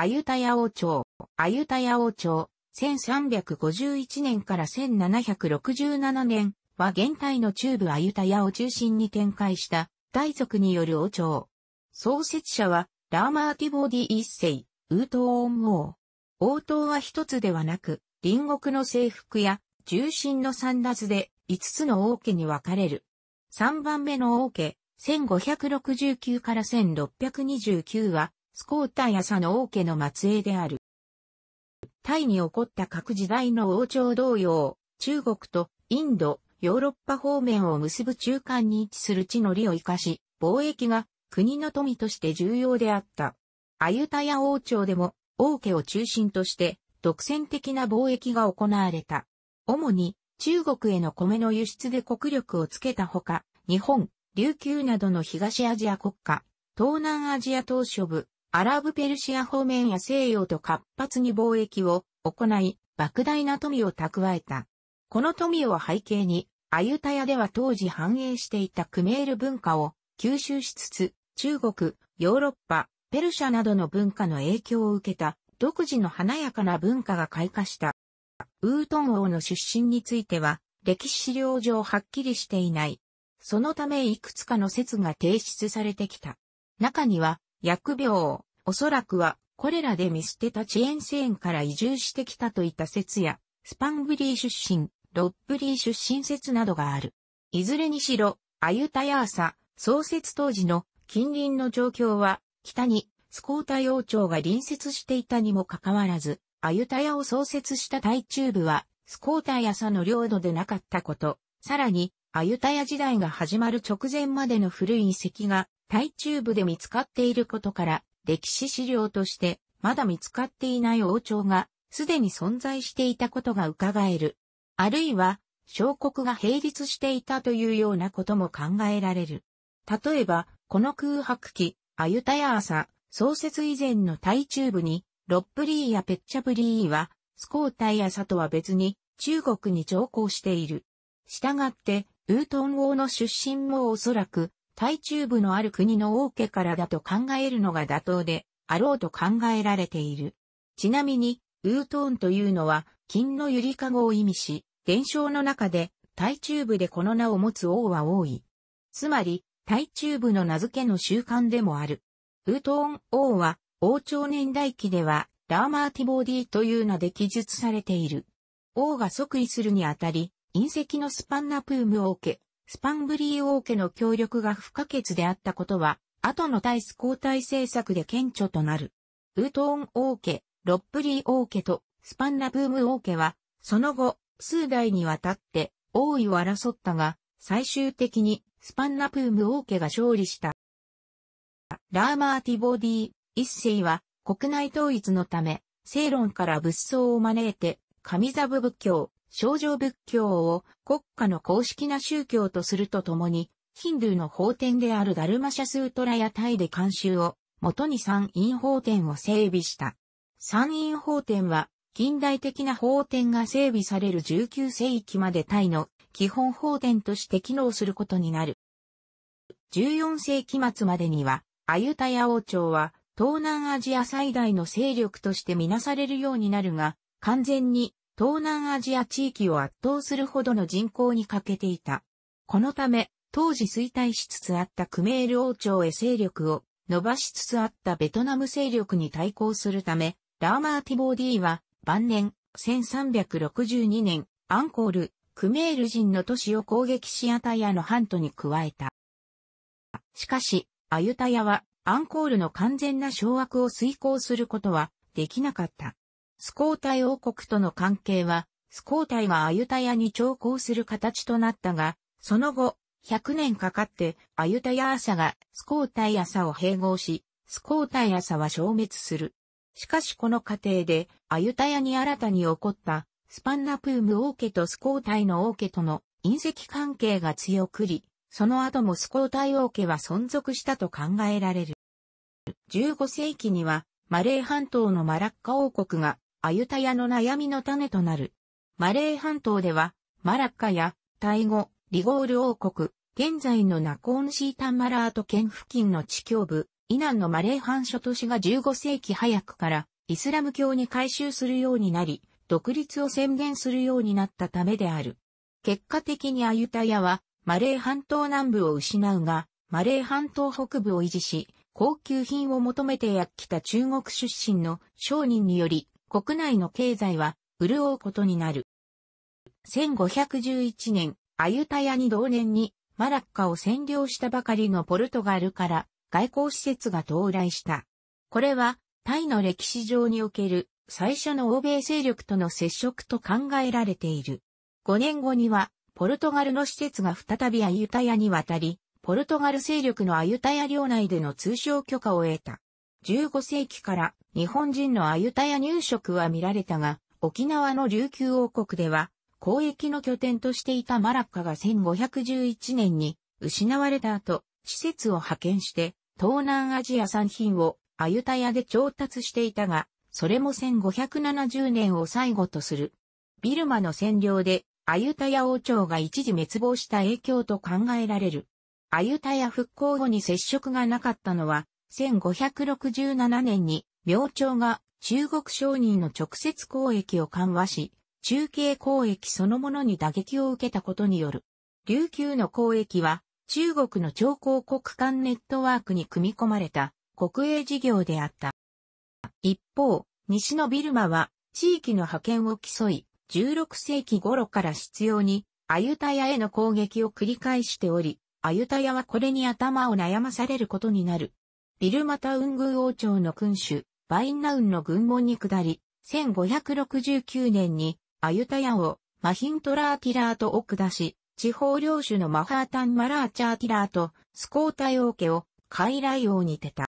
アユタヤ王朝、アユタヤ王朝、1351年から1767年は現代の中部アユタヤを中心に展開した大族による王朝。創設者はラーマーティボディ一世、ウートオーン王。王党は一つではなく、隣国の征服や重心の三立で5つの王家に分かれる。3番目の王家、1569から1629はスコータやサの王家の末裔である。タイに起こった各時代の王朝同様、中国とインド、ヨーロッパ方面を結ぶ中間に位置する地の利を生かし、貿易が国の富として重要であった。アユタヤ王朝でも王家を中心として独占的な貿易が行われた。主に中国への米の輸出で国力をつけたほか、日本、琉球などの東アジア国家、東南アジア島諸部、アラブペルシア方面や西洋と活発に貿易を行い、莫大な富を蓄えた。この富を背景に、アユタヤでは当時繁栄していたクメール文化を吸収しつつ、中国、ヨーロッパ、ペルシャなどの文化の影響を受けた独自の華やかな文化が開花した。ウートン王の出身については、歴史資料上はっきりしていない。そのためいくつかの説が提出されてきた。中には、薬病、おそらくは、これらで見捨てたチェーンセーンから移住してきたといった説や、スパンブリー出身、ロッブリー出身説などがある。いずれにしろ、アユタヤーサ、創設当時の近隣の状況は、北にスコータ王朝が隣接していたにもかかわらず、アユタヤを創設した大中部は、スコータヤサの領土でなかったこと、さらに、アユタヤ時代が始まる直前までの古い遺跡が、大中部で見つかっていることから、歴史資料としてまだ見つかっていない王朝がすでに存在していたことが伺える。あるいは、小国が並立していたというようなことも考えられる。例えば、この空白期、アユタヤーサ、創設以前の大中部に、ロップリーやペッチャブリーは、スコータイアサとは別に、中国に上皇している。したがって、ウートン王の出身もおそらく、対中部のある国の王家からだと考えるのが妥当で、あろうと考えられている。ちなみに、ウートーンというのは、金のゆりかごを意味し、伝承の中で、対中部でこの名を持つ王は多い。つまり、対中部の名付けの習慣でもある。ウートーン王は、王朝年代記では、ラーマーティボーディという名で記述されている。王が即位するにあたり、隕石のスパンナプームを受け、スパンブリー王家の協力が不可欠であったことは、後の対ス交代政策で顕著となる。ウートーン王家、ロップリー王家とスパンラブーム王家は、その後、数代にわたって王位を争ったが、最終的にスパンナプーム王家が勝利した。ラーマー・ティボディ、一世は国内統一のため、正論から仏僧を招いて、神座部仏教、少女仏教を国家の公式な宗教とするとともに、ヒンドゥーの法典であるダルマシャスートラやタイで慣習を、元に三院法典を整備した。三院法典は、近代的な法典が整備される19世紀までタイの基本法典として機能することになる。14世紀末までには、アユタヤ王朝は東南アジア最大の勢力としてみなされるようになるが、完全に東南アジア地域を圧倒するほどの人口に欠けていた。このため、当時衰退しつつあったクメール王朝へ勢力を伸ばしつつあったベトナム勢力に対抗するため、ラーマーティボーディは晩年1362年アンコール、クメール人の都市を攻撃しアタヤのントに加えた。しかし、アユタヤはアンコールの完全な掌握を遂行することはできなかった。スコータイ王国との関係は、スコータイはアユタヤに徴降する形となったが、その後、100年かかってアユタヤ朝がスコータイ朝を併合し、スコータイ朝は消滅する。しかしこの過程でアユタヤに新たに起こったスパンナプーム王家とスコータイの王家との隕石関係が強くり、その後もスコータイ王家は存続したと考えられる。15世紀にはマレー半島のマラッカ王国がアユタヤの悩みの種となる。マレー半島では、マラッカや、タイ語、リゴール王国、現在のナコーンシータンマラート県付近の地境部、イナンのマレー半諸都市が15世紀早くから、イスラム教に改宗するようになり、独立を宣言するようになったためである。結果的にアユタヤは、マレー半島南部を失うが、マレー半島北部を維持し、高級品を求めてやってきた中国出身の商人により、国内の経済は潤うことになる。1511年、アユタヤに同年にマラッカを占領したばかりのポルトガルから外交施設が到来した。これはタイの歴史上における最初の欧米勢力との接触と考えられている。5年後にはポルトガルの施設が再びアユタヤに渡り、ポルトガル勢力のアユタヤ領内での通商許可を得た。15世紀から日本人のアユタヤ入植は見られたが、沖縄の琉球王国では、交易の拠点としていたマラッカが1511年に失われた後、施設を派遣して、東南アジア産品をアユタヤで調達していたが、それも1570年を最後とする。ビルマの占領で、アユタヤ王朝が一時滅亡した影響と考えられる。アユタヤ復興後に接触がなかったのは、1567年に明朝が中国商人の直接交易を緩和し、中継交易そのものに打撃を受けたことによる。琉球の交易は中国の超広国間ネットワークに組み込まれた国営事業であった。一方、西のビルマは地域の派遣を競い、16世紀頃から執拗にアユタヤへの攻撃を繰り返しており、アユタヤはこれに頭を悩まされることになる。ビルマタウン宮王朝の君主、バインナウンの軍門に下り、1569年に、アユタヤ王、マヒントラーティラーと奥出し、地方領主のマハータン・マラーチャーティラーと、スコータイ王家を、傀儡王に出た。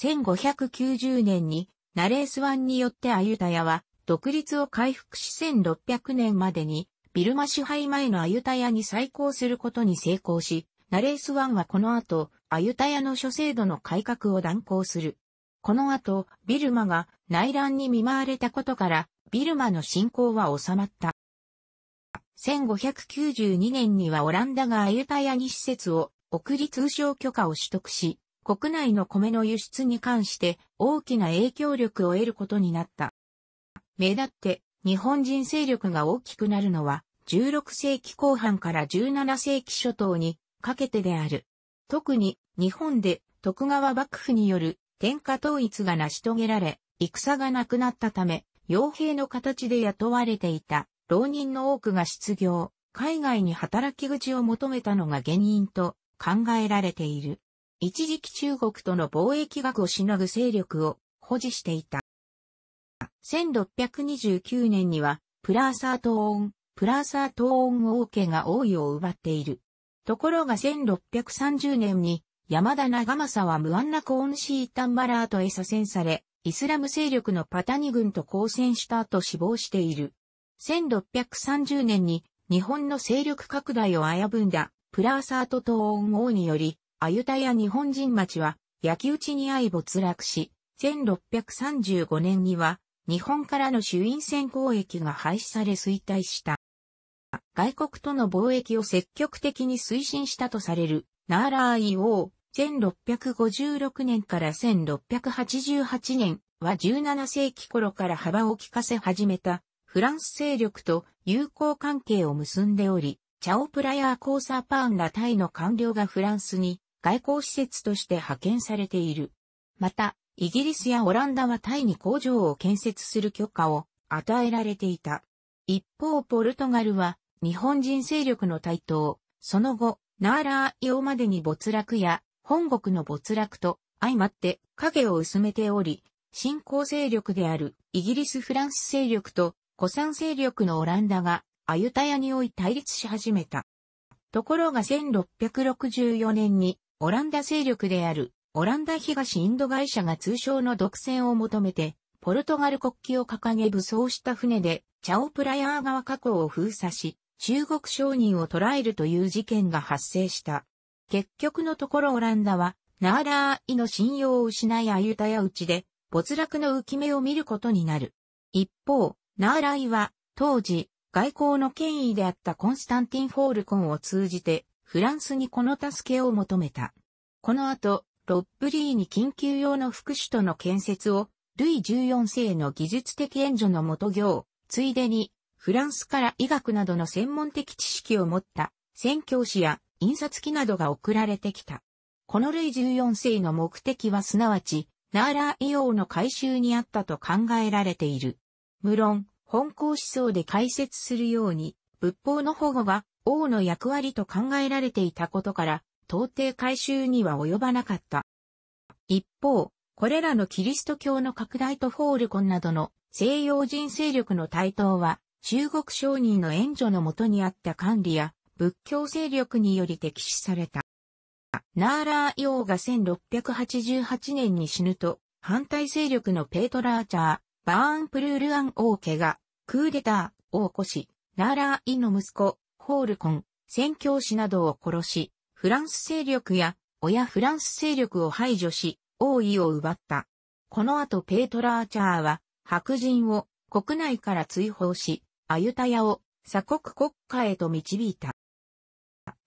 1590年に、ナレース湾によってアユタヤは、独立を回復し1600年までに、ビルマ支配前のアユタヤに再興することに成功し、ナレースンはこの後、アユタヤの諸制度の改革を断行する。この後、ビルマが内乱に見舞われたことから、ビルマの侵攻は収まった。1592年にはオランダがアユタヤに施設を送り通商許可を取得し、国内の米の輸出に関して大きな影響力を得ることになった。目立って日本人勢力が大きくなるのは16世紀後半から17世紀初頭にかけてである。特に日本で徳川幕府による天下統一が成し遂げられ、戦がなくなったため、傭兵の形で雇われていた浪人の多くが失業、海外に働き口を求めたのが原因と考えられている。一時期中国との貿易額をしのぐ勢力を保持していた。1629年には、プラーサート恩、プラーサート恩王家が王位を奪っている。ところが1630年に山田長政は無安なコーンシータンバラートへ左遷され、イスラム勢力のパタニ軍と交戦した後死亡している。1630年に日本の勢力拡大を危ぶんだプラーサートト恩王により、アユタや日本人町は焼き討ちに相没落し、1635年には日本からの主因船交易が廃止され衰退した。外国との貿易を積極的に推進したとされる、ナーラーイ王、1656年から1688年は17世紀頃から幅を利かせ始めた、フランス勢力と友好関係を結んでおり、チャオプラやコーサーパーンらタイの官僚がフランスに外交施設として派遣されている。また、イギリスやオランダはタイに工場を建設する許可を与えられていた。一方、ポルトガルは日本人勢力の台頭、その後、ナーラー用までに没落や、本国の没落と相まって影を薄めており、新興勢力であるイギリス・フランス勢力と古参勢力のオランダがアユタヤにおい対立し始めた。ところが1664年にオランダ勢力であるオランダ東インド会社が通称の独占を求めて、ポルトガル国旗を掲げ武装した船でチャオプラヤー川河口を封鎖し、中国商人を捕らえるという事件が発生した。結局のところオランダは、ナーラーイの信用を失いあゆたやうちで、没落の浮き目を見ることになる。一方、ナーライは、当時、外交の権威であったコンスタンティン・フォールコンを通じて、フランスにこの助けを求めた。この後、ロッブリーに緊急用の副首都の建設を、ルイ14世の技術的援助の元行、ついでに、フランスから医学などの専門的知識を持った宣教師や印刷機などが送られてきた。このルイ14世の目的はすなわち、ナーラー医王の回収にあったと考えられている。無論、本校思想で解説するように、仏法の保護は王の役割と考えられていたことから、到底回収には及ばなかった。一方、これらのキリスト教の拡大とフォールコンなどの西洋人勢力の台頭は、中国商人の援助のもとにあった管理や仏教勢力により敵視された。ナーラー王が1688年に死ぬと、反対勢力のペートラーチャー、バーンプルールアン王家が、クーデターを起こし、ナーラーイの息子、ホールコン、宣教師などを殺し、フランス勢力や、親フランス勢力を排除し、王位を奪った。この後ペートラーチャーは、白人を国内から追放し、アユタヤを鎖国国家へと導いた。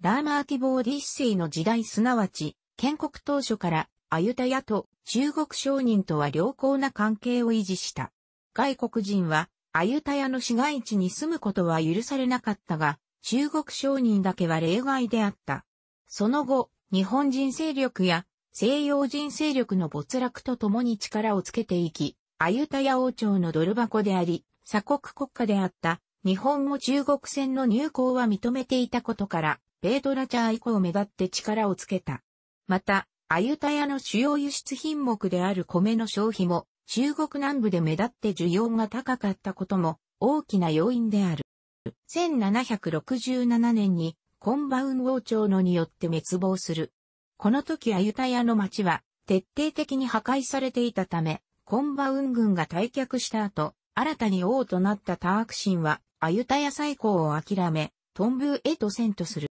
ラーマーキボーディッセイの時代すなわち、建国当初からアユタヤと中国商人とは良好な関係を維持した。外国人はアユタヤの市街地に住むことは許されなかったが、中国商人だけは例外であった。その後、日本人勢力や西洋人勢力の没落とともに力をつけていき、アユタヤ王朝のドル箱であり、鎖国国家であった日本も中国船の入港は認めていたことから、米ドラチャー以降目立って力をつけた。また、アユタヤの主要輸出品目である米の消費も中国南部で目立って需要が高かったことも大きな要因である。1767年にコンバウン王朝のによって滅亡する。この時アユタヤの町は徹底的に破壊されていたため、コンバウン軍が退却した後、新たに王となったタークシンは、アユタヤ最高を諦め、トンブーへと遷とする。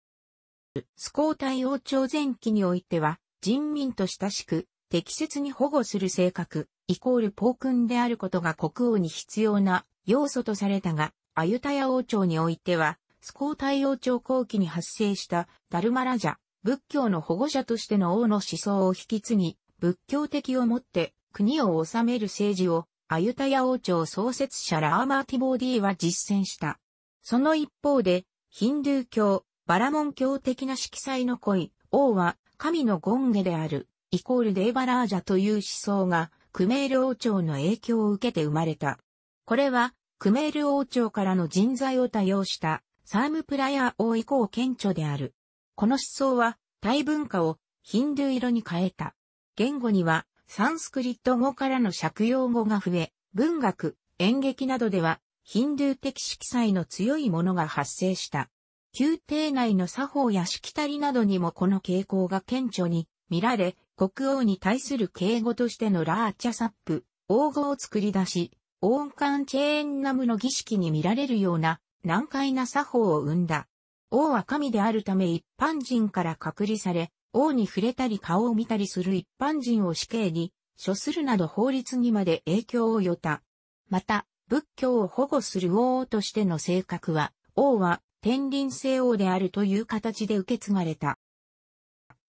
スコータイ王朝前期においては、人民と親しく、適切に保護する性格、イコールポークンであることが国王に必要な要素とされたが、アユタヤ王朝においては、スコータイ王朝後期に発生したダルマラジャ、仏教の保護者としての王の思想を引き継ぎ、仏教的をもって国を治める政治をアユタヤ王朝創設者ラーマーティボーディは実践した。その一方で、ヒンドゥー教、バラモン教的な色彩の恋、王は神の権ゲである、イコールデーバラージャという思想が、クメール王朝の影響を受けて生まれた。これは、クメール王朝からの人材を多用した、サームプラヤー王以降顕著である。この思想は、タイ文化をヒンドゥー色に変えた。言語には、サンスクリット語からの借用語が増え、文学、演劇などでは、ヒンドゥー的色彩の強いものが発生した。宮廷内の作法やしきたりなどにもこの傾向が顕著に見られ、国王に対する敬語としてのラーチャサップ、王語を作り出し、王冠チェーンナムの儀式に見られるような難解な作法を生んだ。王は神であるため一般人から隔離され、王に触れたり顔を見たりする一般人を死刑に処するなど法律にまで影響を与た。また、仏教を保護する王としての性格は、王は天輪聖王であるという形で受け継がれた。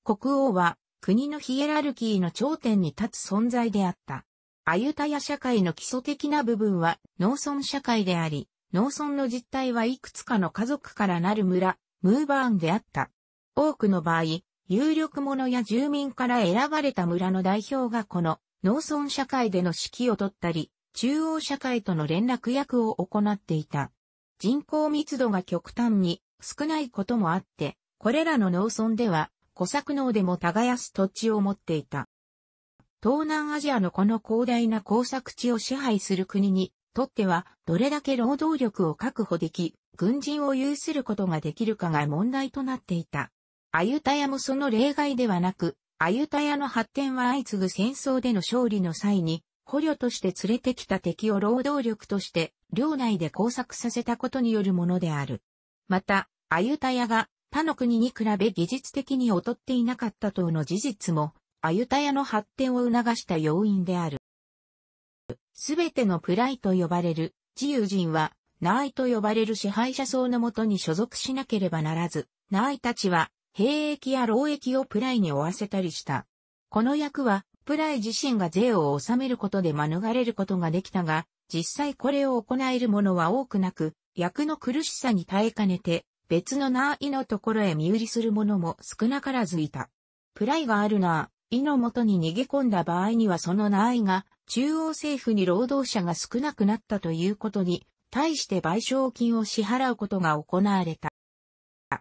国王は国のヒエラルキーの頂点に立つ存在であった。アユタヤ社会の基礎的な部分は農村社会であり、農村の実態はいくつかの家族からなる村、ムーバーンであった。多くの場合、有力者や住民から選ばれた村の代表がこの農村社会での指揮を取ったり、中央社会との連絡役を行っていた。人口密度が極端に少ないこともあって、これらの農村では、小作農でも耕す土地を持っていた。東南アジアのこの広大な工作地を支配する国にとっては、どれだけ労働力を確保でき、軍人を有することができるかが問題となっていた。アユタヤもその例外ではなく、アユタヤの発展は相次ぐ戦争での勝利の際に、捕虜として連れてきた敵を労働力として、領内で工作させたことによるものである。また、アユタヤが他の国に比べ技術的に劣っていなかった等の事実も、アユタヤの発展を促した要因である。すべてのプライと呼ばれる自由人は、ナーイと呼ばれる支配者層のもとに所属しなければならず、ナーイたちは兵役や労役をプライに負わせたりした。この役は、プライ自身が税を納めることで免れることができたが、実際これを行える者は多くなく、役の苦しさに耐えかねて、別のなーのところへ身売りする者も少なからずいた。プライがあるなー、いのとに逃げ込んだ場合にはそのなーいが、中央政府に労働者が少なくなったということに、対して賠償金を支払うことが行われた。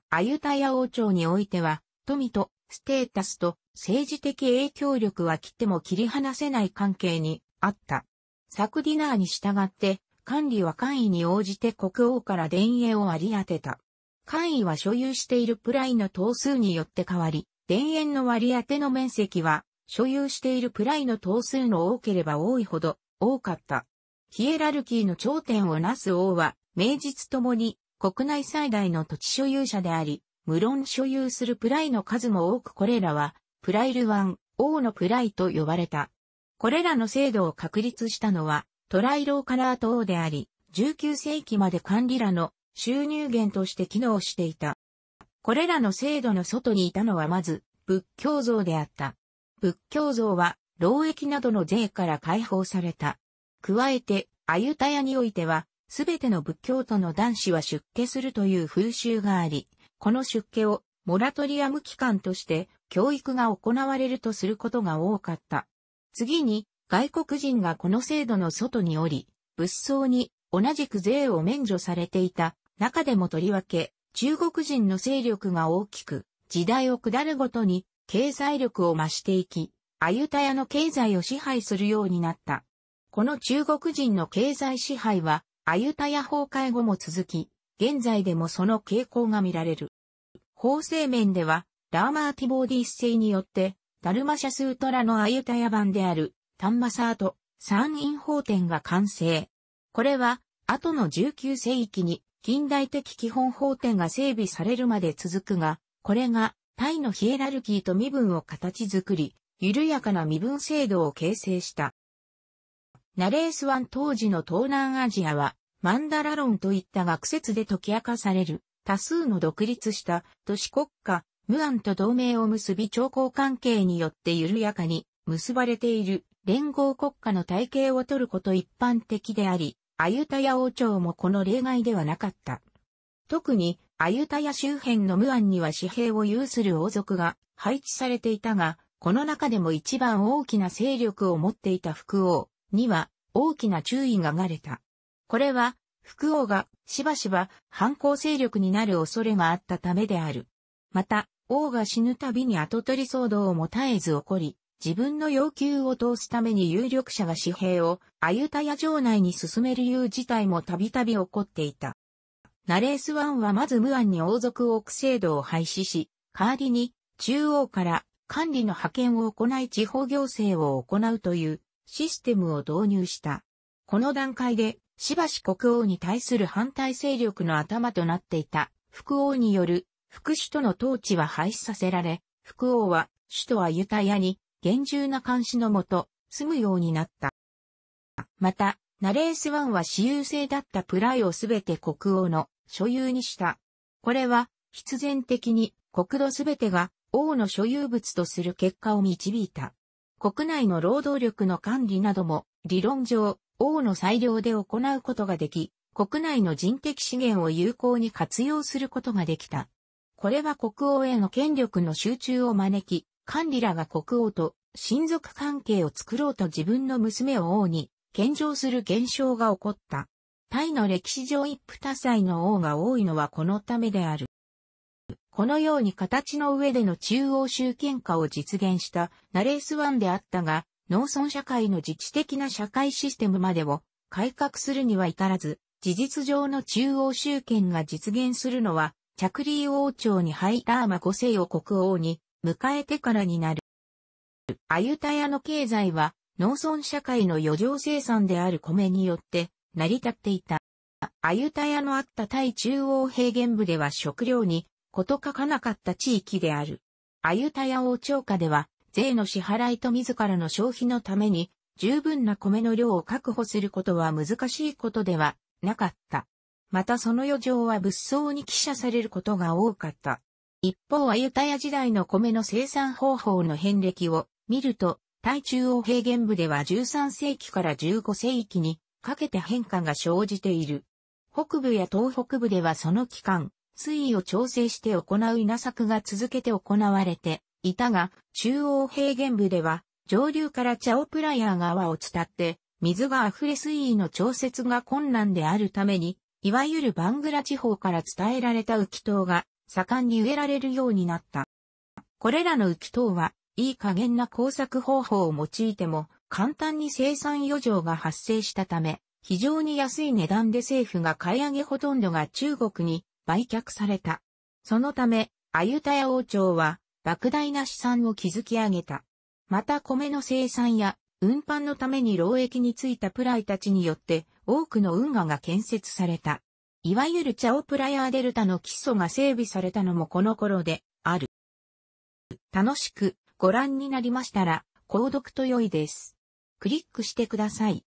アユタヤ王朝においては、富とステータスと政治的影響力は切っても切り離せない関係にあった。サクディナーに従って、管理は官位に応じて国王から田園を割り当てた。官位は所有しているプライの頭数によって変わり、田園の割り当ての面積は、所有しているプライの頭数の多ければ多いほど多かった。ヒエラルキーの頂点をなす王は、名実ともに国内最大の土地所有者であり、無論所有するプライの数も多くこれらは、プライルワン、王のプライと呼ばれた。これらの制度を確立したのは、トライローカラート王であり、19世紀まで管理らの収入源として機能していた。これらの制度の外にいたのはまず、仏教像であった。仏教像は、労役などの税から解放された。加えて、アユタヤにおいては、すべての仏教徒の男子は出家するという風習があり、この出家をモラトリアム期間として教育が行われるとすることが多かった。次に、外国人がこの制度の外におり、仏僧に同じく税を免除されていた中でもとりわけ、中国人の勢力が大きく、時代を下るごとに経済力を増していき、アユタヤの経済を支配するようになった。この中国人の経済支配は、アユタヤ崩壊後も続き、現在でもその傾向が見られる。法制面では、ラーマーティボーディス世によって、ダルマシャスートラのアユタヤ版である、タンマサート、三院法典が完成。これは、後の19世紀に近代的基本法典が整備されるまで続くが、これがタイのヒエラルキーと身分を形作り、緩やかな身分制度を形成した。ナレース湾当時の東南アジアは、マンダラ論といった学説で解き明かされる、多数の独立した都市国家、ムアンと同盟を結び朝貢関係によって緩やかに結ばれている連合国家の体系を取ること一般的であり、アユタヤ王朝もこの例外ではなかった。特に、アユタヤ周辺のムアンには私兵を有する王族が配置されていたが、この中でも一番大きな勢力を持っていた副王、には大きな注意ががれた。これは、福王がしばしば反抗勢力になる恐れがあったためである。また、王が死ぬたびに後取り騒動をも絶えず起こり、自分の要求を通すために有力者が紙幣をアユタヤ城内に進めるいう事態もたびたび起こっていた。ナレースワンはまず無案に王族王区制度を廃止し、代わりに中央から管理の派遣を行い地方行政を行うというシステムを導入した。この段階で、しばし国王に対する反対勢力の頭となっていた、副王による、副首都の統治は廃止させられ、副王は、首都はユタヤに、厳重な監視のもと、住むようになった。また、ナレースワンは私有制だったプライをすべて国王の所有にした。これは、必然的に国土すべてが王の所有物とする結果を導いた。国内の労働力の管理なども、理論上、王の裁量で行うことができ、国内の人的資源を有効に活用することができた。これは国王への権力の集中を招き、管理らが国王と親族関係を作ろうと自分の娘を王に献上する現象が起こった。タイの歴史上一夫多妻の王が多いのはこのためである。このように形の上での中央集権化を実現したナレースワンであったが、農村社会の自治的な社会システムまでを改革するには至らず、事実上の中央集権が実現するのは、着リ王朝に入ったアマ5世を国王に迎えてからになる。アユタヤの経済は農村社会の余剰生産である米によって成り立っていた。アユタヤのあった対中央平原部では食料にこと書かなかった地域である。アユタヤ王朝下では、税の支払いと自らの消費のために、十分な米の量を確保することは難しいことではなかった。またその余剰は物騒に寄射されることが多かった。一方アユタヤ時代の米の生産方法の遍歴を見ると、対中央平原部では13世紀から15世紀にかけて変化が生じている。北部や東北部ではその期間、水位を調整して行う稲作が続けて行われていたが、中央平原部では、上流からチャオプラヤー川を伝って、水が溢れ水位の調節が困難であるために、いわゆるバングラ地方から伝えられた浮きが盛んに植えられるようになった。これらの浮きは、いい加減な工作方法を用いても、簡単に生産余剰が発生したため、非常に安い値段で政府が買い上げほとんどが中国に売却された。そのため、アユタヤ王朝は、莫大な資産を築き上げた。また米の生産や運搬のために労役についたプライたちによって多くの運河が建設された。いわゆるチャオプラヤーデルタの基礎が整備されたのもこの頃である。楽しくご覧になりましたら、購読と良いです。クリックしてください。